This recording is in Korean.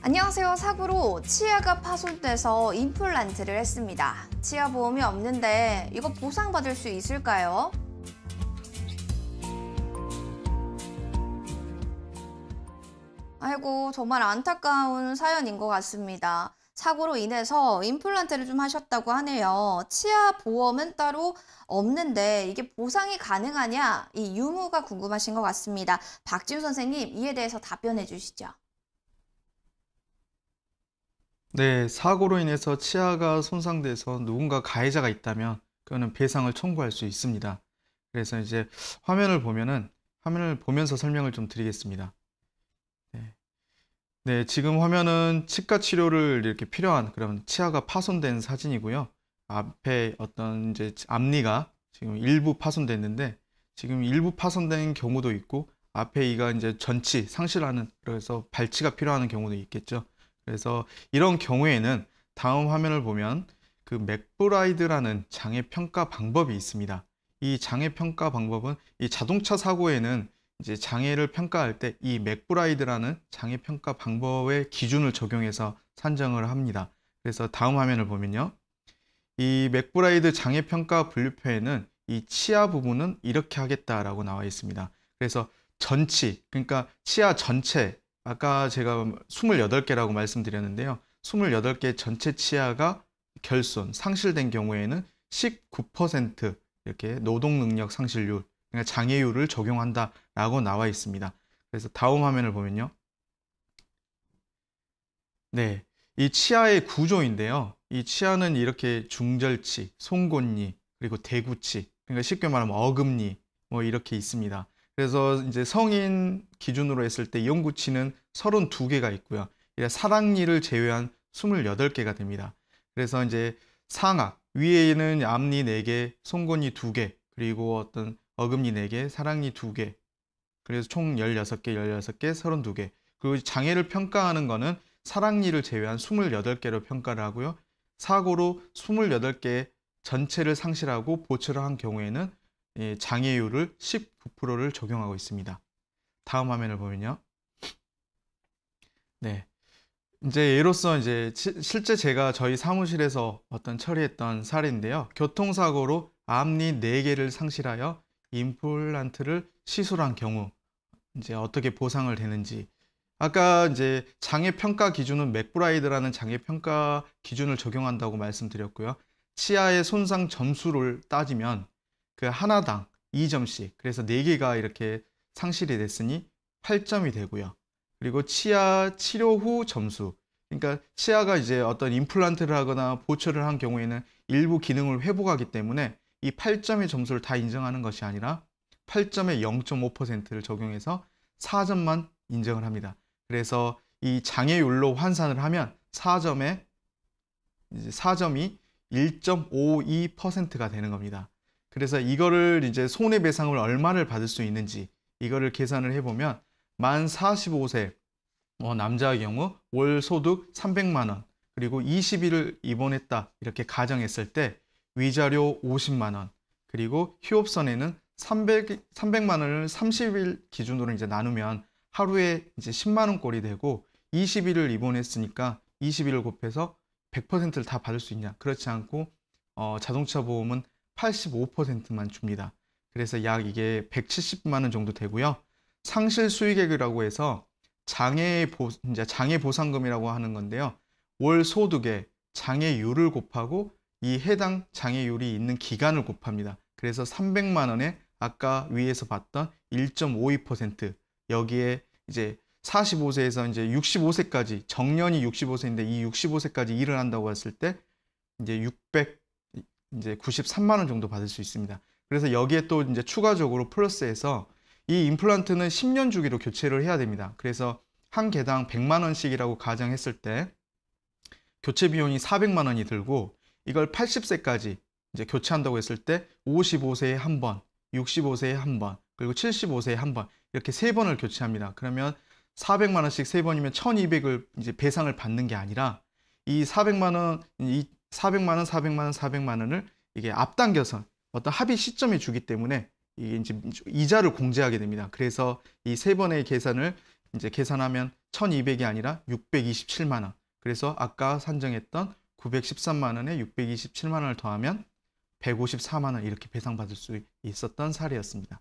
안녕하세요. 사고로 치아가 파손돼서 임플란트를 했습니다. 치아 보험이 없는데 이거 보상받을 수 있을까요? 아이고 정말 안타까운 사연인 것 같습니다. 사고로 인해서 임플란트를 좀 하셨다고 하네요. 치아 보험은 따로 없는데 이게 보상이 가능하냐 이 유무가 궁금하신 것 같습니다. 박지훈 선생님 이에 대해서 답변해 주시죠. 네, 사고로 인해서 치아가 손상돼서 누군가 가해자가 있다면 그거는 배상을 청구할 수 있습니다. 그래서 이제 화면을 보면은 화면을 보면서 설명을 좀 드리겠습니다. 네, 네 지금 화면은 치과 치료를 이렇게 필요한 그런 치아가 파손된 사진이고요. 앞에 어떤 이제 앞니가 지금 일부 파손됐는데 지금 일부 파손된 경우도 있고 앞에 이가 이제 전치 상실하는 그래서 발치가 필요한 경우도 있겠죠. 그래서 이런 경우에는 다음 화면을 보면 그 맥브라이드라는 장애 평가 방법이 있습니다. 이 장애 평가 방법은 이 자동차 사고에는 이제 장애를 평가할 때 이 맥브라이드라는 장애 평가 방법의 기준을 적용해서 산정을 합니다. 그래서 다음 화면을 보면요. 이 맥브라이드 장애 평가 분류표에는 이 치아 부분은 이렇게 하겠다라고 나와 있습니다. 그래서 전치, 그러니까 치아 전체 아까 제가 28개라고 말씀드렸는데요. 28개 전체 치아가 결손, 상실된 경우에는 19% 이렇게 노동능력 상실률, 그러니까 장애율을 적용한다라고 나와 있습니다. 그래서 다음 화면을 보면요. 네, 이 치아의 구조인데요. 이 치아는 이렇게 중절치, 송곳니, 그리고 대구치, 그러니까 쉽게 말하면 어금니 뭐 이렇게 있습니다. 그래서 이제 성인 기준으로 했을 때 연구치는 32개가 있고요. 사랑니를 제외한 28개가 됩니다. 그래서 이제 상악, 위에는 앞니 4개, 송곳니 2개, 그리고 어떤 어금니 4개, 사랑니 2개, 그래서 총 16개, 16개, 32개. 그리고 장애를 평가하는 거는 사랑니를 제외한 28개로 평가를 하고요. 사고로 28개 전체를 상실하고 보츠한 경우에는 예, 장애율을 19%를 적용하고 있습니다. 다음 화면을 보면요. 네. 이제 예로서 이제 실제 제가 저희 사무실에서 어떤 처리했던 사례인데요. 교통사고로 앞니 4개를 상실하여 임플란트를 시술한 경우 이제 어떻게 보상을 되는지 아까 이제 장애 평가 기준은 맥브라이드라는 장애 평가 기준을 적용한다고 말씀드렸고요. 치아의 손상 점수를 따지면 그 하나당 2점씩 그래서 4개가 이렇게 상실이 됐으니 8점이 되고요. 그리고 치아 치료 후 점수 그러니까 치아가 이제 어떤 임플란트를 하거나 보철을 한 경우에는 일부 기능을 회복하기 때문에 이 8점의 점수를 다 인정하는 것이 아니라 8점의 0.5%를 적용해서 4점만 인정을 합니다. 그래서 이 장애율로 환산을 하면 4점에 이제 4점이 1.52%가 되는 겁니다. 그래서 이거를 이제 손해배상을 얼마를 받을 수 있는지 이거를 계산을 해보면 만 45세 뭐 어, 남자의 경우 월 소득 300만원 그리고 20일을 입원했다 이렇게 가정했을 때 위자료 50만원 그리고 휴업선에는 300, 300만원을 30일 기준으로 이제 나누면 하루에 이제 10만원 꼴이 되고 20일을 입원했으니까 20일을 곱해서 100%를 다 받을 수 있냐 그렇지 않고 어, 자동차 보험은 85%만 줍니다. 그래서 약 이게 170만 원 정도 되고요. 상실 수익액이라고 해서 장애 보 이제 장애 보상금이라고 하는 건데요. 월 소득에 장애율을 곱하고 이 해당 장애율이 있는 기간을 곱합니다. 그래서 300만 원에 아까 위에서 봤던 1.52% 여기에 이제 45세에서 이제 65세까지 정년이 65세인데 이 65세까지 일을 한다고 했을 때 이제 600 이제 93만 원 정도 받을 수 있습니다. 그래서 여기에 또 이제 추가적으로 플러스해서 이 임플란트는 10년 주기로 교체를 해야 됩니다. 그래서 한 개당 100만 원씩이라고 가정했을 때 교체 비용이 400만 원이 들고 이걸 80세까지 이제 교체한다고 했을 때 55세에 한 번, 65세에 한 번, 그리고 75세에 한 번 이렇게 세 번을 교체합니다. 그러면 400만 원씩 세 번이면 1,200을 이제 배상을 받는 게 아니라 이 400만 원, 이 400만 원, 400만 원, 400만 원을 이게 앞당겨서 어떤 합의 시점에 주기 때문에 이게 이제 이자를 공제하게 됩니다. 그래서 이 세 번의 계산을 이제 계산하면 1200이 아니라 627만 원. 그래서 아까 산정했던 913만 원에 627만 원을 더하면 154만 원 이렇게 배상받을 수 있었던 사례였습니다.